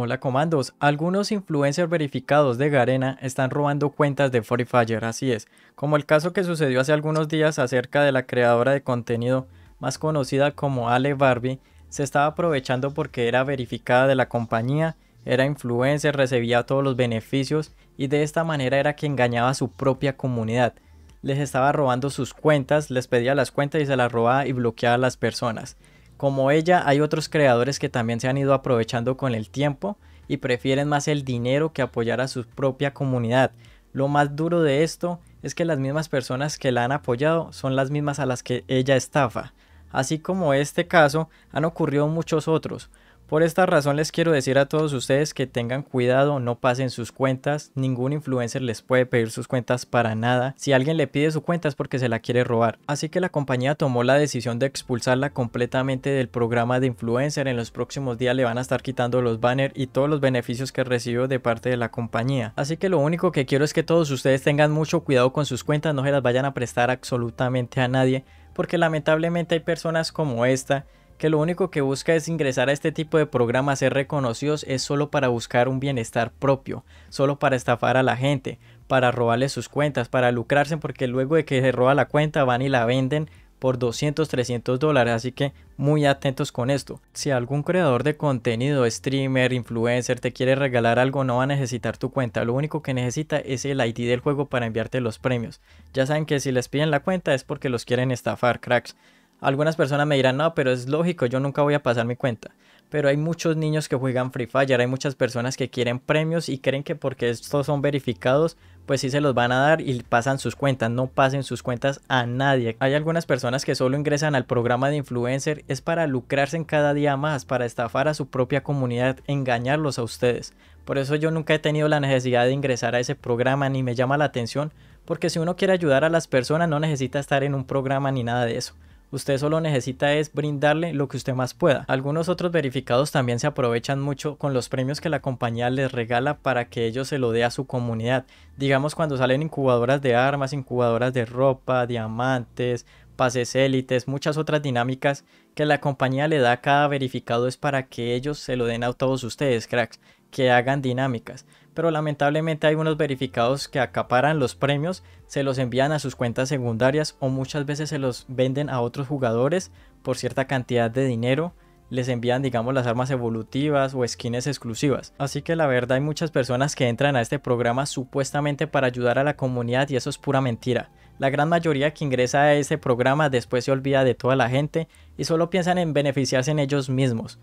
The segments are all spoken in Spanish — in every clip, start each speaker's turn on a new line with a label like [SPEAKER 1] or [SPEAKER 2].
[SPEAKER 1] Hola comandos, algunos influencers verificados de Garena están robando cuentas de Fortifier, así es, como el caso que sucedió hace algunos días acerca de la creadora de contenido más conocida como Ale Barbie, se estaba aprovechando porque era verificada de la compañía, era influencer, recibía todos los beneficios y de esta manera era que engañaba a su propia comunidad. Les estaba robando sus cuentas, les pedía las cuentas y se las robaba y bloqueaba a las personas. Como ella, hay otros creadores que también se han ido aprovechando con el tiempo y prefieren más el dinero que apoyar a su propia comunidad. Lo más duro de esto es que las mismas personas que la han apoyado son las mismas a las que ella estafa. Así como este caso, han ocurrido muchos otros. Por esta razón les quiero decir a todos ustedes que tengan cuidado, no pasen sus cuentas, ningún influencer les puede pedir sus cuentas para nada. Si alguien le pide su cuenta es porque se la quiere robar. Así que la compañía tomó la decisión de expulsarla completamente del programa de influencer. En los próximos días le van a estar quitando los banners y todos los beneficios que recibió de parte de la compañía. Así que lo único que quiero es que todos ustedes tengan mucho cuidado con sus cuentas, no se las vayan a prestar absolutamente a nadie, porque lamentablemente hay personas como esta que lo único que busca es ingresar a este tipo de programas, ser reconocidos, es solo para buscar un bienestar propio, solo para estafar a la gente, para robarle sus cuentas, para lucrarse, porque luego de que se roba la cuenta van y la venden por 200, 300 dólares, así que muy atentos con esto. Si algún creador de contenido, streamer, influencer te quiere regalar algo, no va a necesitar tu cuenta, lo único que necesita es el ID del juego para enviarte los premios. Ya saben que si les piden la cuenta es porque los quieren estafar, cracks. Algunas personas me dirán, no, pero es lógico, yo nunca voy a pasar mi cuenta. Pero hay muchos niños que juegan Free Fire, hay muchas personas que quieren premios y creen que porque estos son verificados, pues sí se los van a dar y pasan sus cuentas, no pasen sus cuentas a nadie. Hay algunas personas que solo ingresan al programa de influencer es para lucrarse en cada día más, para estafar a su propia comunidad, engañarlos a ustedes. Por eso yo nunca he tenido la necesidad de ingresar a ese programa ni me llama la atención, porque si uno quiere ayudar a las personas no necesita estar en un programa ni nada de eso. Usted solo necesita es brindarle lo que usted más pueda. Algunos otros verificados también se aprovechan mucho con los premios que la compañía les regala para que ellos se lo dé a su comunidad. Digamos cuando salen incubadoras de armas, incubadoras de ropa, diamantes, pases élites, muchas otras dinámicas que la compañía le da a cada verificado es para que ellos se lo den a todos ustedes, cracks, que hagan dinámicas pero lamentablemente hay unos verificados que acaparan los premios, se los envían a sus cuentas secundarias o muchas veces se los venden a otros jugadores por cierta cantidad de dinero les envían digamos las armas evolutivas o skins exclusivas. Así que la verdad hay muchas personas que entran a este programa supuestamente para ayudar a la comunidad y eso es pura mentira. La gran mayoría que ingresa a este programa después se olvida de toda la gente y solo piensan en beneficiarse en ellos mismos.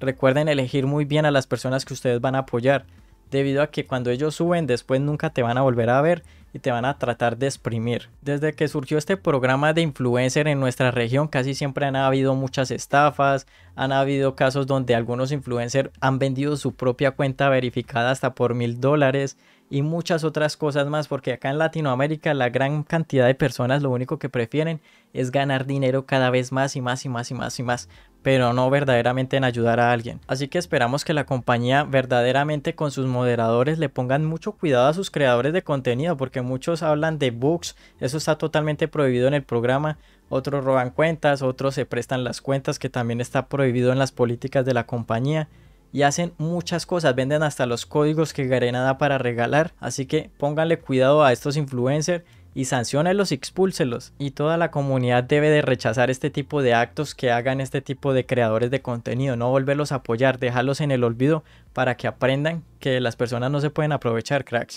[SPEAKER 1] Recuerden elegir muy bien a las personas que ustedes van a apoyar debido a que cuando ellos suben después nunca te van a volver a ver y te van a tratar de exprimir. Desde que surgió este programa de influencer en nuestra región casi siempre han habido muchas estafas, han habido casos donde algunos influencers han vendido su propia cuenta verificada hasta por mil dólares y muchas otras cosas más, porque acá en Latinoamérica la gran cantidad de personas lo único que prefieren es ganar dinero cada vez más y más y más y más y más, pero no verdaderamente en ayudar a alguien. Así que esperamos que la compañía verdaderamente con sus moderadores le pongan mucho cuidado a sus creadores de contenido, porque muchos hablan de books eso está totalmente prohibido en el programa, otros roban cuentas, otros se prestan las cuentas que también está prohibido en las políticas de la compañía y hacen muchas cosas, venden hasta los códigos que Garena da para regalar, así que pónganle cuidado a estos influencers y y expúlselos. Y toda la comunidad debe de rechazar este tipo de actos que hagan este tipo de creadores de contenido, no volverlos a apoyar, dejarlos en el olvido para que aprendan que las personas no se pueden aprovechar, cracks.